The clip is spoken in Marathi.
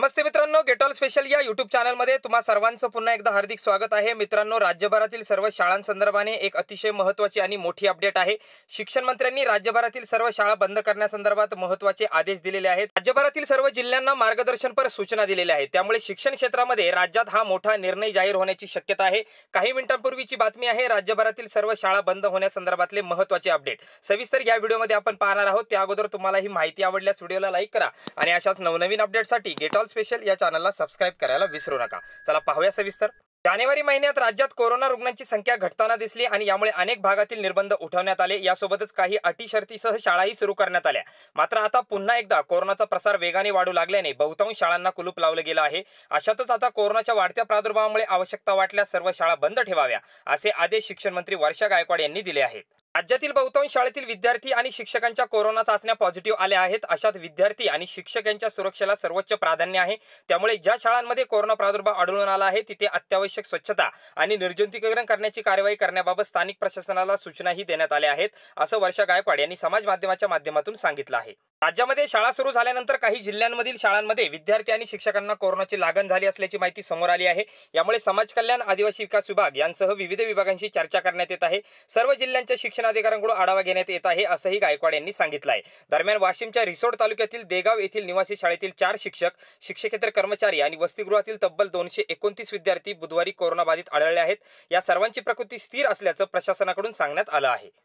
नमस्ते मित्रांनो गेटॉल स्पेशल या युट्यूब चॅनलमध्ये तुम्हा सर्वांचं पुन्हा एकदा हार्दिक स्वागत आहे मित्रांनो राज्यभरातील सर्व शाळांसंदर्भाने एक अतिशय महत्त्वाची आणि मोठी अपडेट आहे शिक्षण मंत्र्यांनी राज्यभरातील सर्व शाळा बंद करण्यासंदर्भात महत्त्वाचे आदेश दिलेले आहेत राज्यभरातील सर्व जिल्ह्यांना मार्गदर्शनपर सूचना दिलेल्या आहेत त्यामुळे शिक्षण क्षेत्रामध्ये राज्यात हा मोठा निर्णय जाहीर होण्याची शक्यता आहे काही मिनिटांपूर्वीची बातमी आहे राज्यभरातील सर्व शाळा बंद होण्यासंदर्भातले महत्त्वाचे अपडेट सविस्तर या व्हिडिओमध्ये आपण पाहणार आहोत त्या अगोदर तुम्हाला ही माहिती आवडल्यास व्हिडिओला लाईक करा आणि अशाच नवनवीन अपडेटसाठी गेटॉल स्पेशल या चॅनलला सबस्क्राईब करायला विसरू नका चला पाहूया सविस्तर जानेवारी महिन्यात राज्यात कोरोना रुग्णांची संख्या घटताना दिसली आणि यामुळे अनेक भागातील निर्बंध उठवण्यात आले यासोबतच काही अटी शर्तीसह शाळाही सुरू करण्यात आल्या मात्र आता पुन्हा एकदा कोरोनाचा प्रसार वेगाने वाढू लागल्याने बहुतांश शाळांना कुलूप लावलं गेलं आहे अशातच आता कोरोनाच्या वाढत्या प्रादुर्भावामुळे आवश्यकता वाटल्यास सर्व शाळा बंद ठेवाव्या असे आदेश शिक्षण मंत्री वर्षा गायकवाड यांनी दिले आहेत राज्यातील बहुतांश शाळेतील विद्यार्थी आणि शिक्षकांच्या कोरोना चाचण्या पॉझिटिव्ह आल्या आहेत अशात विद्यार्थी आणि शिक्षक यांच्या सुरक्षेला सर्वोच्च प्राधान्य आहे त्यामुळे ज्या शाळांमध्ये कोरोना प्रादुर्भाव आढळून आला आहे तिथे अत्यावश्यक स्वच्छता आणि निर्जंतुकीकरण करण्याची कार्यवाही करण्याबाबत स्थानिक प्रशासनाला सूचनाही देण्यात आल्या आहेत असं वर्षा गायकवाड यांनी समाज माध्यमाच्या माध्यमातून सांगितलं आहे राज्यामध्ये शाळा सुरू झाल्यानंतर काही जिल्ह्यांमधील शाळांमध्ये विद्यार्थी आणि शिक्षकांना कोरोनाची लागण झाली असल्याची माहिती समोर आली आहे यामुळे समाज कल्याण आदिवासी विकास विभाग यांसह विविध विभागांशी चर्चा करण्यात येत आहे सर्व जिल्ह्यांच्या शिक्षणाधिकाऱ्यांकडून आढावा घेण्यात येत आहे असंही गायकवाड यांनी सांगितलं आहे दरम्यान वाशिमच्या रिसोड तालुक्यातील देगाव येथील निवासी शाळेतील चार शिक्षक शिक्षकेतर कर्मचारी आणि वसतिगृहातील तब्बल दोनशे एकोणतीस विद्यार्थी बुधवारी कोरोनाबाधित आढळले आहेत या सर्वांची प्रकृती स्थिर असल्याचं प्रशासनाकडून सांगण्यात आलं आहे